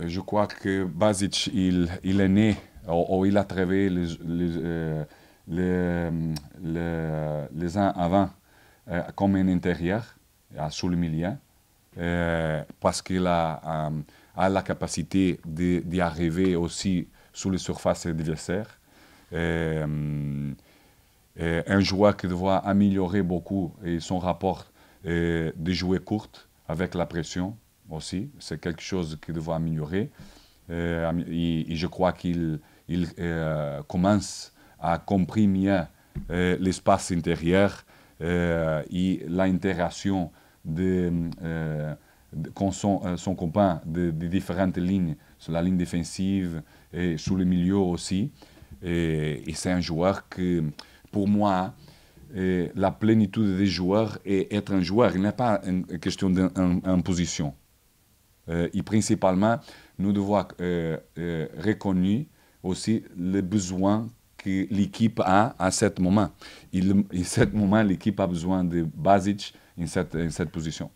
Euh, je crois que Bazic, il, il est né ou, il a travaillé les, les, euh, les, euh, les, ans avant comme un intérieur à le milieu. parce qu'il a, a, la capacité d'y arriver aussi sous les surfaces adversaires. un joueur qui doit améliorer beaucoup et son rapport de jouer courte avec la pression, aussi. C'est quelque chose qui doit améliorer. Euh, et, je crois qu'il euh, commence à comprimer euh, l'espace intérieur et l'intégration de, son, son des de différentes lignes, sur la ligne défensive et sur le milieu aussi. Et, c'est un joueur que, pour moi, la plénitude des joueurs et être un joueur. Il n'est pas une question d'imposition. Euh, et principalement, nous devons euh, euh, reconnaître aussi les besoins que l'équipe a à ce moment. Et à ce moment, l'équipe a besoin de Basic en cette position.